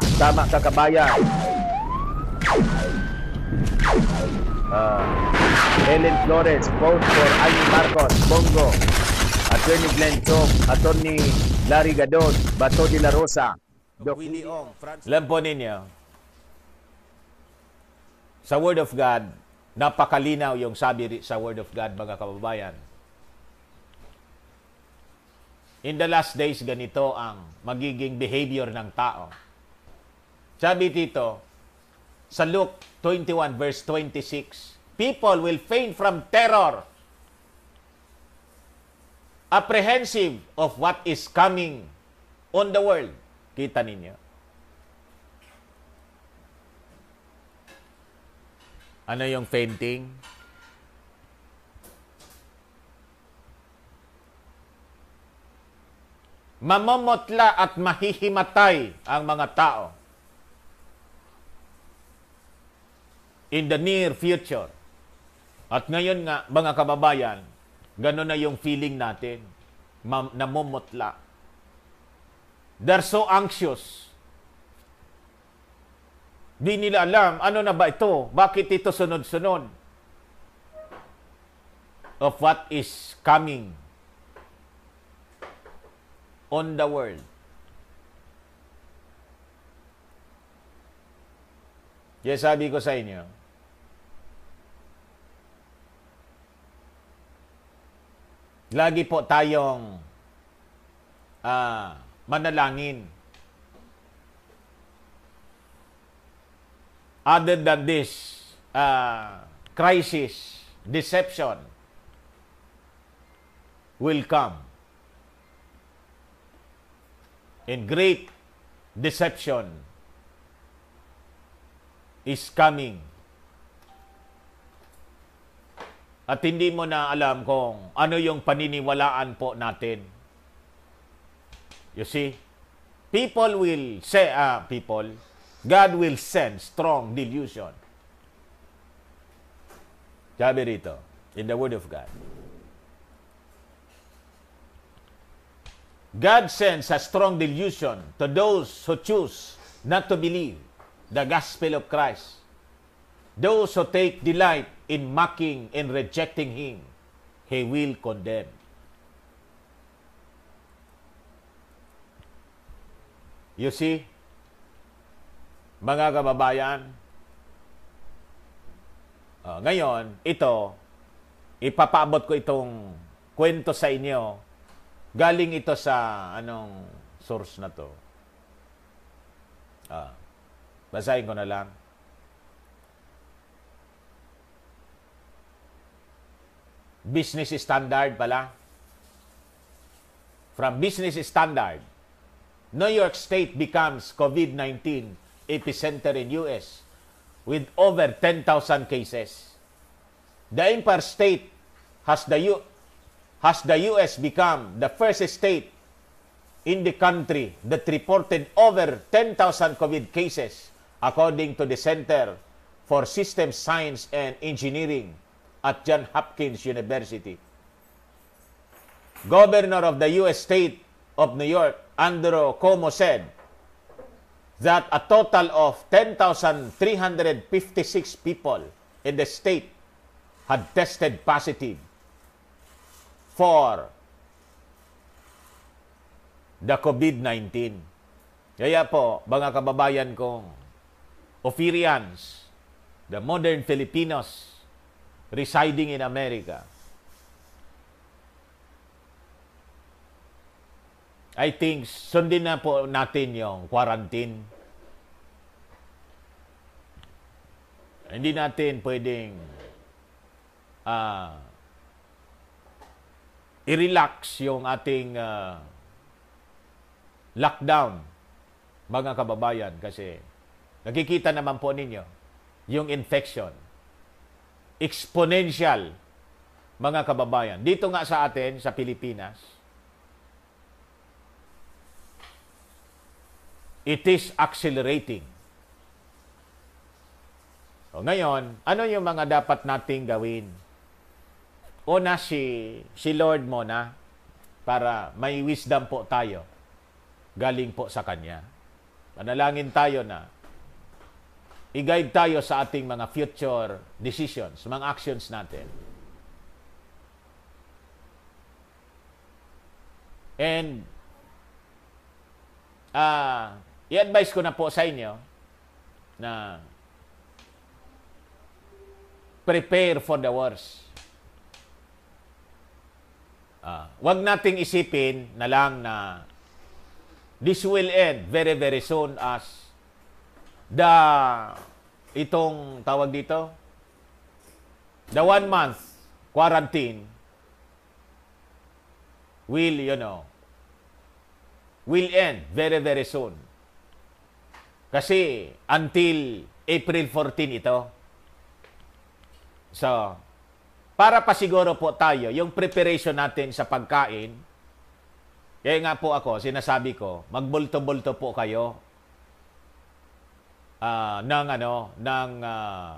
Tama, tama ka kabayan. Uh, ah, Ellen Flores, vote for Amy Marcos, Bongo. Attorney Glenn Chok, Attorney Larry Gadon, Bato de la Rosa. Doc Willie Ong, Alam po ninyo, sa Word of God, napakalinaw yung sabi sa Word of God, mga kababayan. In the last days, ganito ang magiging behavior ng tao. Sabi dito, sa Luke 21 verse 26, People will faint from terror, apprehensive of what is coming on the world. Kita ninyo. Ano yung fainting? Mamamotla at mahihimatay ang mga tao in the near future. At ngayon nga, mga kababayan, gano'n na yung feeling natin, namumutla. They're so anxious. Di nila alam, ano na ba ito? Bakit ito sunod-sunod? Of what is coming on the world. Yes, sabi ko sa inyo, Lagi po tayong uh, manalangin. Other than this uh, crisis, deception will come. And great deception is coming At hindi mo na alam kung ano yung paniniwalaan po natin. You see, people will say, ah, people, God will send strong delusion. Sabi rito, in the Word of God. God sends a strong delusion to those who choose not to believe the gospel of Christ. Those who take delight in mocking and rejecting Him, He will condemn. You see, mga kababayan, uh, ngayon, ito, ipapaabot ko itong kwento sa inyo. Galing ito sa anong source na to. Uh, basahin ko na lang. business standard pala. From business standard, New York State becomes COVID-19 epicenter in US with over 10,000 cases. The Empire State has the U has the US become the first state in the country that reported over 10,000 COVID cases according to the Center for Systems Science and Engineering at John Hopkins University. Governor of the U.S. state of New York, Andrew Cuomo said that a total of 10,356 people in the state had tested positive for the COVID-19. Kaya po, mga kababayan kong Ophirians, the modern Filipinos, residing in America. I think sundin na po natin yung quarantine. Hindi natin pwedeng uh, i-relax yung ating uh, lockdown, mga kababayan, kasi nakikita naman po ninyo yung infection exponential, mga kababayan. Dito nga sa atin, sa Pilipinas, it is accelerating. O ngayon, ano yung mga dapat nating gawin? Una si, si Lord mo na para may wisdom po tayo galing po sa Kanya. Manalangin tayo na i-guide tayo sa ating mga future decisions, mga actions natin. And uh, i-advise ko na po sa inyo na prepare for the worst. Uh, wag nating isipin na lang na this will end very very soon as the itong tawag dito the one month quarantine will you know will end very very soon kasi until April 14 ito so para pa siguro po tayo yung preparation natin sa pagkain kaya nga po ako sinasabi ko magbulto-bulto po kayo uh, ng ano ng uh, ah,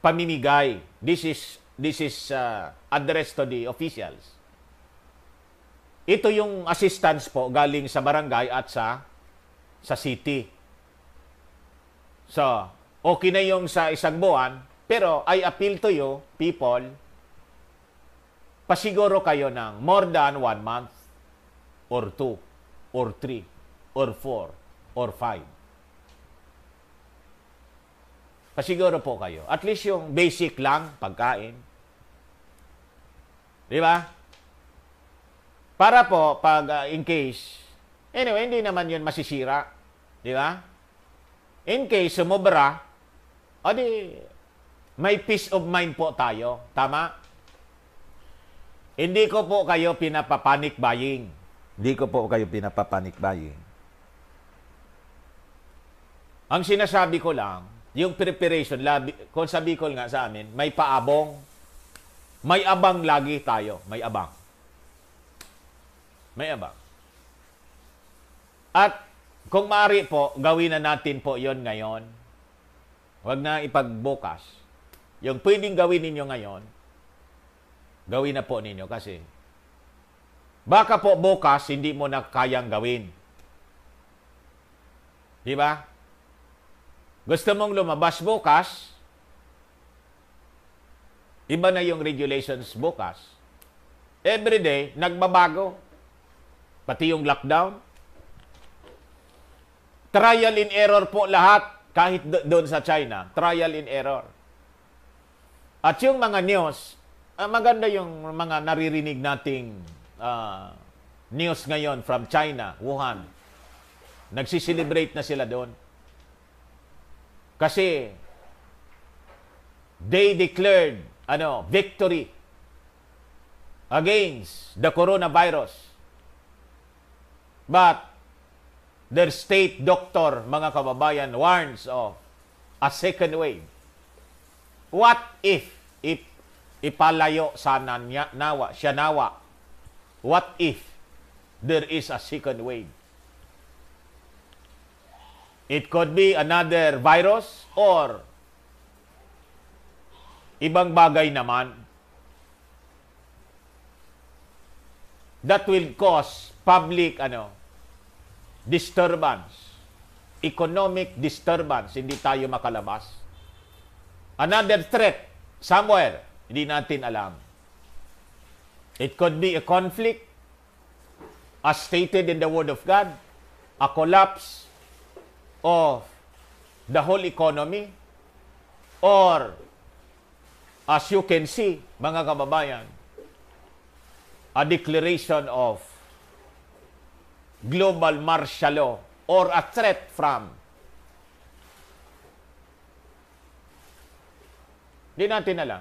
pamimigay. This is this is uh, ah, addressed to the officials. Ito yung assistance po galing sa barangay at sa sa city. So, okay na yung sa isang buwan, pero I appeal to you, people, pasiguro kayo ng more than one month or two or three or four or 5. Pasiguro po kayo. At least yung basic lang, pagkain. Di ba? Para po, pag uh, in case, anyway, hindi naman yun masisira. Di ba? In case sumobra, o di, may peace of mind po tayo. Tama? Hindi ko po kayo pinapapanic buying. Hindi ko po kayo pinapapanic buying. Ang sinasabi ko lang, yung preparation, labi, kung sa Bicol nga sa amin, may paabong, may abang lagi tayo, may abang. May abang. At kung maari po, gawin na natin po yon ngayon. Huwag na ipagbukas. Yung pwedeng gawin ninyo ngayon, gawin na po ninyo kasi baka po bukas hindi mo na kayang gawin. Di ba? Gusto mong lumabas bukas, iba na yung regulations bukas. Every day, nagbabago. Pati yung lockdown. Trial and error po lahat, kahit doon sa China. Trial and error. At yung mga news, uh, maganda yung mga naririnig nating uh, news ngayon from China, Wuhan. Nagsiselebrate na sila doon. Kasi they declared ano, victory against the coronavirus. But their state doctor, mga kababayan, warns of a second wave. What if, if ipalayo sana niya, nawa, siya nawa, what if there is a second wave? It could be another virus or ibang bagay naman that will cause public ano disturbance economic disturbance hindi tayo makalabas another threat somewhere hindi natin alam it could be a conflict as stated in the word of god a collapse of the whole economy? Or, as you can see, mga kababayan, a declaration of global martial law or a threat from Di natin alam.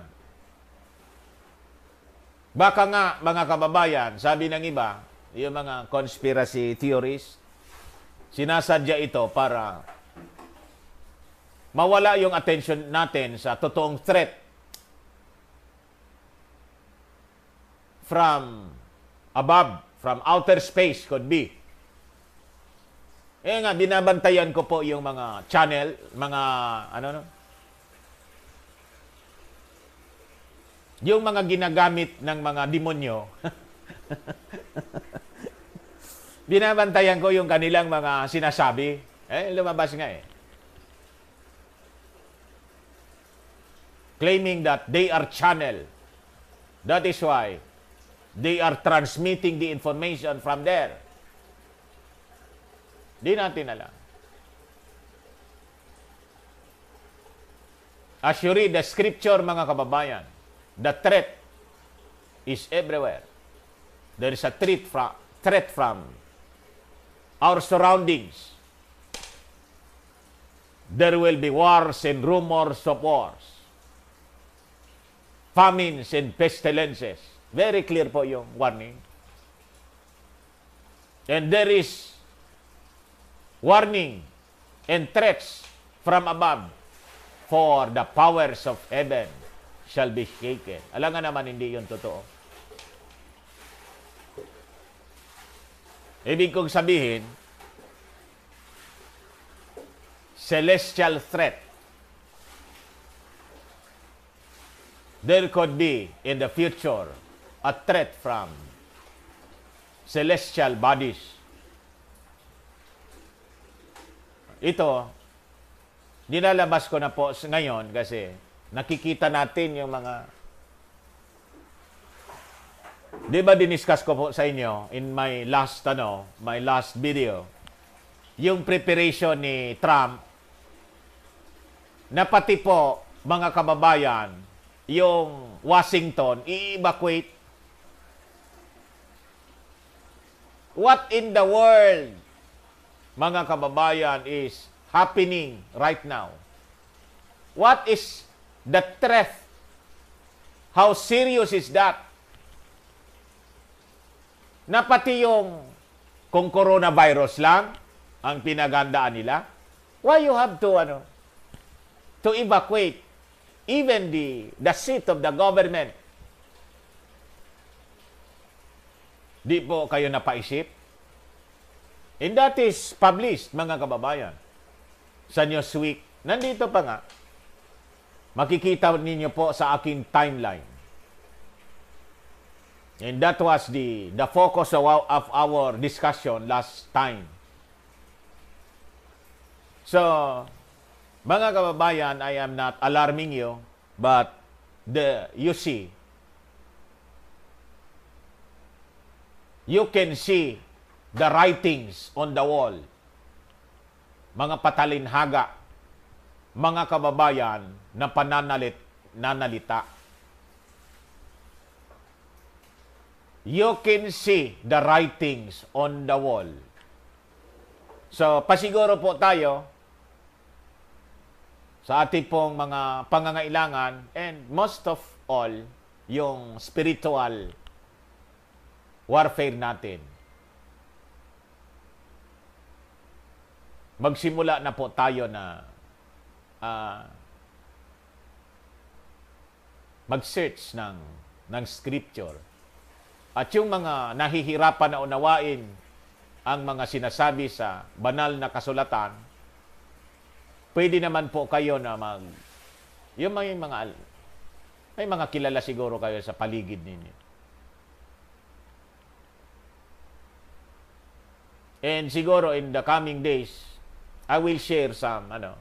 Baka nga, mga kababayan, sabi ng iba, yung mga conspiracy theorists, Sinasadya ito para mawala yung attention natin sa totoong threat from above, from outer space could be. Eh nga, binabantayan ko po yung mga channel, mga ano no? Yung mga ginagamit ng mga demonyo. binabantayan ko yung kanilang mga sinasabi. Eh, lumabas nga eh. Claiming that they are channel. That is why they are transmitting the information from there. Di natin alam. As you read the scripture, mga kababayan, the threat is everywhere. There is a threat from, threat from our surroundings, there will be wars and rumors of wars, famines and pestilences. Very clear po yung warning. And there is warning and threats from above for the powers of heaven shall be shaken. Alam nga naman, hindi yun totoo. Ibig kong sabihin, celestial threat. There could be in the future a threat from celestial bodies. Ito, dinalabas ko na po ngayon kasi nakikita natin yung mga Di ba diniscuss ko po sa inyo in my last ano, my last video, yung preparation ni Trump na pati po mga kababayan, yung Washington i-evacuate. What in the world, mga kababayan, is happening right now? What is the threat? How serious is that? na pati yung kung coronavirus lang ang pinagandaan nila, why you have to, ano, to evacuate even the, the seat of the government? Di po kayo napaisip? And that is published, mga kababayan, sa Newsweek. Nandito pa nga. Makikita ninyo po sa aking timeline. And that was the, the focus of our, of our discussion last time. So, mga kababayan, I am not alarming you, but the you see, you can see the writings on the wall. Mga patalinhaga, mga kababayan na pananalit, nanalita. you can see the writings on the wall. So, pasiguro po tayo sa ating pong mga pangangailangan and most of all, yung spiritual warfare natin. Magsimula na po tayo na uh, mag-search ng, ng scripture at yung mga nahihirapan na unawain ang mga sinasabi sa banal na kasulatan, pwede naman po kayo na mag... Yung may mga... May mga kilala siguro kayo sa paligid ninyo. And siguro in the coming days, I will share some ano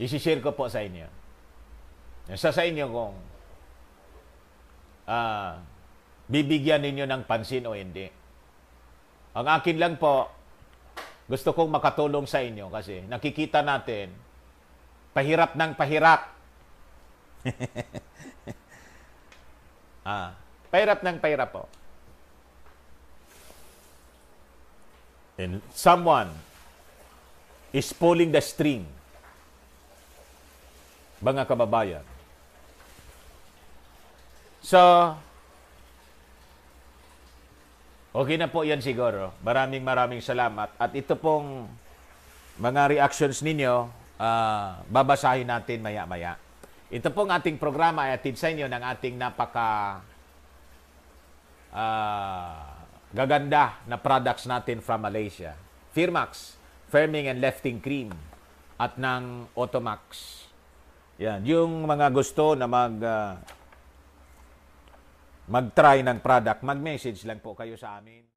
Isi-share ko po sa inyo. Sa sa inyo kung uh, bibigyan ninyo ng pansin o hindi. Ang akin lang po, gusto kong makatulong sa inyo kasi nakikita natin, pahirap ng pahirap. ah, pahirap ng pahirap po. And someone is pulling the string, mga kababayan. So, okay na po yan siguro. Maraming maraming salamat. At ito pong mga reactions ninyo, uh, babasahin natin maya-maya. Ito pong ating programa ay atid sa inyo ng ating napaka uh, gaganda na products natin from Malaysia. Firmax, Firming and Lifting Cream at ng Automax. Yan, yung mga gusto na mag uh, mag-try ng product, mag-message lang po kayo sa amin.